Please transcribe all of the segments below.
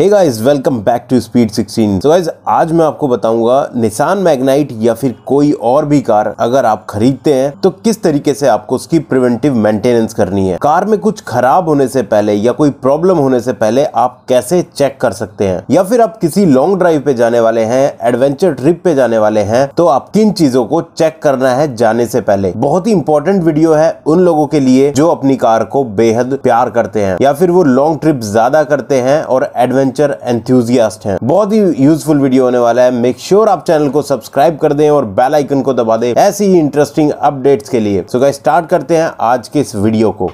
hey guys welcome back to speed 16 so guys आज मैं आपको बताऊंगा निशान मैग्नाइट या फिर कोई और भी कार अगर आप खरीदते हैं तो किस तरीके से आपको उसकी प्रिवेंटिव मेंटेनेंस करनी है कार में कुछ खराब होने से पहले या कोई प्रॉब्लम होने से पहले आप कैसे चेक कर सकते हैं या फिर आप किसी लॉन्ग ड्राइव पे जाने वाले हैं एडवेंचर ट्रिप पे जाने वाले हैं तो आप किन चीजों को चेक करना है जाने से पहले बहुत ही इंपॉर्टेंट वीडियो है उन लोगों के लिए जो अपनी कार को बेहद प्यार करते हैं या फिर वो लॉन्ग ट्रिप ज्यादा करते हैं और एडवेंचर एडवेंचर एंथ्यूजियास्ट हैं बहुत ही यूजफुल वीडियो होने वाला है मेक श्योर sure आप चैनल को सब्सक्राइब कर दें और बेल आइकन को दबा दें ऐसी ही इंटरेस्टिंग अपडेट्स के लिए सो so स्टार्ट करते हैं आज के इस वीडियो को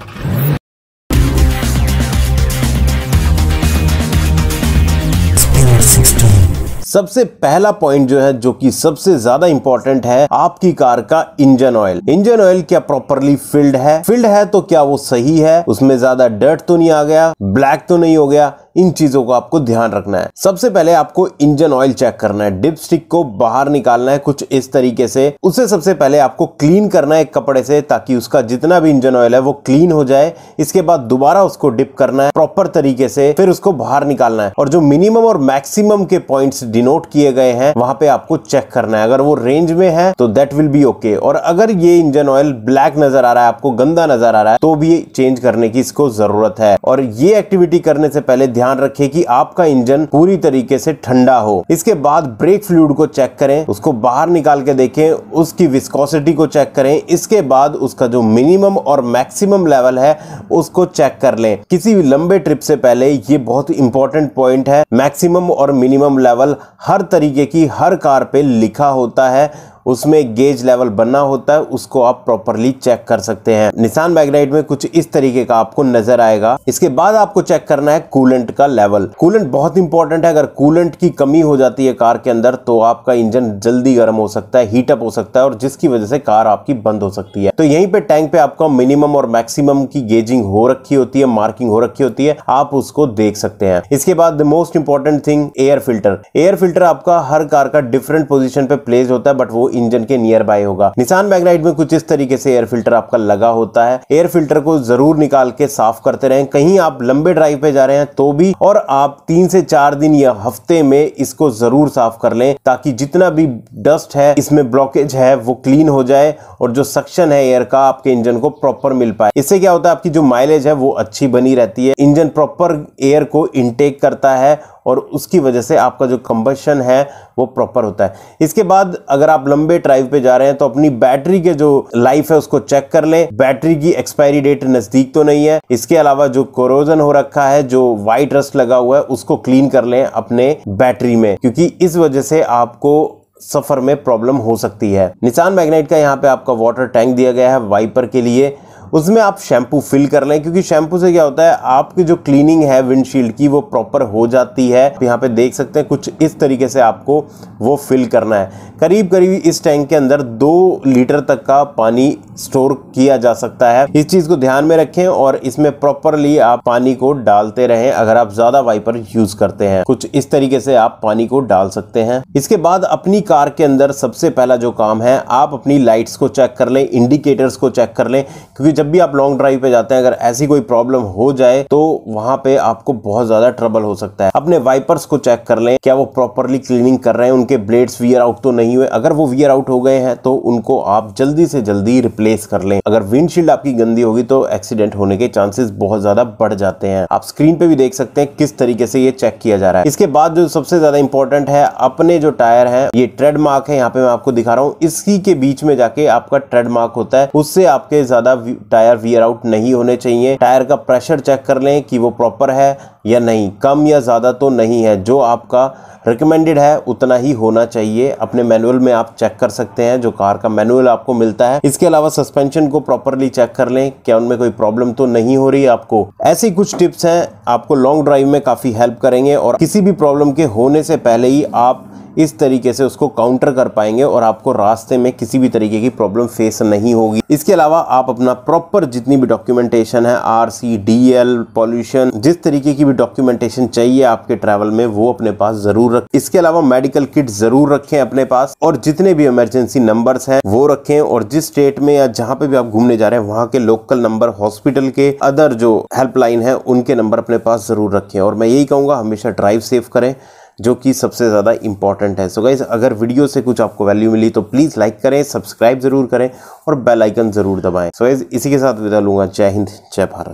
सबसे पहला पॉइंट जो है जो कि सबसे ज्यादा इंपॉर्टेंट है आपकी कार का इंजन ऑयल इंजन ऑयल क्या प्रॉपरली फिल्ड है फिल्ड है तो क्या वो सही है उसमें ज्यादा डर्ट तो नहीं आ गया ब्लैक तो नहीं हो गया इन चीजों को आपको ध्यान रखना है सबसे पहले आपको इंजन ऑयल चेक करना है डिप स्टिक को बाहर निकालना है कुछ इस तरीके से उसे सबसे पहले आपको क्लीन करना है कपड़े से ताकि उसका जितना भी इंजन ऑयल है वो क्लीन हो जाए इसके बाद दोबारा उसको डिप करना है प्रॉपर तरीके से फिर उसको बाहर निकालना है और जो मिनिमम और मैक्सिमम के पॉइंट डिनोट किए गए हैं वहां पे आपको चेक करना है अगर वो रेंज में है तो दैट विल बी ओके और अगर ये इंजन ऑयल ब्लैक नजर आ रहा है आपको गंदा नजर आ रहा है तो भी चेंज करने की इसको जरूरत है और ये एक्टिविटी करने से पहले ध्यान ध्यान रखें कि आपका इंजन पूरी तरीके से ठंडा हो इसके बाद ब्रेक फ्लूड को चेक करें उसको बाहर निकाल के देखें उसकी विस्कोसिटी को चेक करें इसके बाद उसका जो मिनिमम और मैक्सिमम लेवल है उसको चेक कर लें किसी भी लंबे ट्रिप से पहले ये बहुत इंपॉर्टेंट पॉइंट है मैक्सिमम और मिनिमम लेवल हर तरीके की हर कार पे लिखा होता है उसमें गेज लेवल बनना होता है उसको आप प्रॉपरली चेक कर सकते हैं निशान मैग्नाइट में कुछ इस तरीके का आपको नजर आएगा इसके बाद आपको चेक करना है कूलेंट का लेवल कूलेंट बहुत इंपॉर्टेंट है अगर कूलेंट की कमी हो जाती है कार के अंदर तो आपका इंजन जल्दी गर्म हो सकता है हीटअप हो सकता है और जिसकी वजह से कार आपकी बंद हो सकती है तो यहीं पे टैंक पे आपका मिनिमम और मैक्सिमम की गेजिंग हो रखी होती है मार्किंग हो रखी होती है आप उसको देख सकते हैं इसके बाद most important thing air filter air filter आपका हर कार का डिफरेंट पोजिशन पे प्लेस होता है बट वो इंजन के नियर बाय होगा निशान मैगनाइट में कुछ इस तरीके से एयर फिल्टर आपका लगा होता है एयर फिल्टर को जरूर निकाल के साफ करते रहे कहीं आप लंबे ड्राइव पे जा रहे हैं तो भी और आप तीन से चार दिन या हफ्ते में इसको जरूर साफ कर लें ताकि जितना भी डस्ट है इसमें ब्लॉकेज है वो क्लीन हो जाए और जो सक्शन है एयर का आपके इंजन को प्रॉपर मिल पाए इससे क्या होता है आपकी जो माइलेज है वो अच्छी बनी रहती है इंजन प्रॉपर एयर को इनटेक करता है और उसकी वजह से आपका जो कंबशन है वो प्रॉपर होता है इसके बाद अगर आप लंबे ड्राइव पे जा रहे हैं तो अपनी बैटरी के जो लाइफ है उसको चेक कर लें बैटरी की एक्सपायरी डेट नज़दीक तो नहीं है इसके अलावा जो कोरोजन हो रखा है जो वाइट रस्ट लगा हुआ है उसको क्लीन कर लें अपने बैटरी में क्योंकि इस वजह से आपको सफ़र में प्रॉब्लम हो सकती है निशान मैग्नेट का यहाँ पे आपका वाटर टैंक दिया गया है वाइपर के लिए उसमें आप शैम्पू फिल कर लें क्योंकि शैम्पू से क्या होता है आपकी जो क्लीनिंग है विंडशील्ड की वो प्रॉपर हो जाती है यहाँ पे देख सकते हैं कुछ इस तरीके से आपको वो फिल करना है करीब करीब इस टैंक के अंदर दो लीटर तक का पानी स्टोर किया जा सकता है इस चीज़ को ध्यान में रखें और इसमें प्रॉपरली आप पानी को डालते रहें अगर आप ज़्यादा वाइपर यूज़ करते हैं कुछ इस तरीके से आप पानी को डाल सकते हैं इसके बाद अपनी कार के अंदर सबसे पहला जो काम है आप अपनी लाइट्स को चेक कर लें इंडिकेटर्स को चेक कर लें क्योंकि जब जब भी आप लॉन्ग ड्राइव पे जाते हैं अगर ऐसी कोई प्रॉब्लम हो जाए तो वहां पे आपको बहुत ज्यादा ट्रबल हो सकता है अपने वाइपर्स को चेक कर लें क्या वो प्रॉपरली क्लीनिंग कर रहे हैं उनके ब्लेड्स वियर आउट तो नहीं हुए अगर वो वियर आउट हो गए हैं तो उनको आप जल्दी से जल्दी रिप्लेस कर लें अगर विंडशील्ड आपकी गंदी होगी तो एक्सीडेंट होने के चांसेस बहुत ज्यादा बढ़ जाते हैं आप स्क्रीन पे भी देख सकते हैं किस तरीके से ये चेक किया जा रहा है इसके बाद जो सबसे ज्यादा इंपॉर्टेंट है अपने जो टायर है ये ट्रेडमार्क है यहाँ पे मैं आपको दिखा रहा हूँ इसी के बीच में जाके आपका ट्रेडमार्क होता है उससे आपके ज्यादा टायर वियर आउट नहीं होने चाहिए टायर का प्रेशर चेक कर लें कि वो प्रॉपर है या नहीं कम या ज़्यादा तो नहीं है जो आपका रिकमेंडेड है उतना ही होना चाहिए अपने मैनुअल में आप चेक कर सकते हैं जो कार का मैनुअल आपको मिलता है इसके अलावा सस्पेंशन को प्रॉपरली चेक कर लें क्या उनमें कोई प्रॉब्लम तो नहीं हो रही आपको ऐसी कुछ टिप्स हैं आपको लॉन्ग ड्राइव में काफ़ी हेल्प करेंगे और किसी भी प्रॉब्लम के होने से पहले ही आप इस तरीके से उसको काउंटर कर पाएंगे और आपको रास्ते में किसी भी तरीके की प्रॉब्लम फेस नहीं होगी इसके अलावा आप अपना प्रॉपर जितनी भी डॉक्यूमेंटेशन है R C D L pollution जिस तरीके की भी डॉक्यूमेंटेशन चाहिए आपके ट्रैवल में वो अपने पास जरूर रख इसके अलावा मेडिकल किट जरूर रखें अपने पास और जितने भी इमरजेंसी नंबर है वो रखें और जिस स्टेट में या जहाँ पे भी आप घूमने जा रहे हैं वहाँ के लोकल नंबर हॉस्पिटल के अदर जो हेल्पलाइन है उनके नंबर अपने पास जरूर रखें और मैं यही कहूंगा हमेशा ड्राइव सेफ करें जो कि सबसे ज़्यादा इंपॉर्टेंट है सो so गाइज अगर वीडियो से कुछ आपको वैल्यू मिली तो प्लीज़ लाइक करें सब्सक्राइब जरूर करें और बेलाइकन जरूर दबाएँ सो so गाइज इसी के साथ विदा लूँगा जय हिंद जय भारत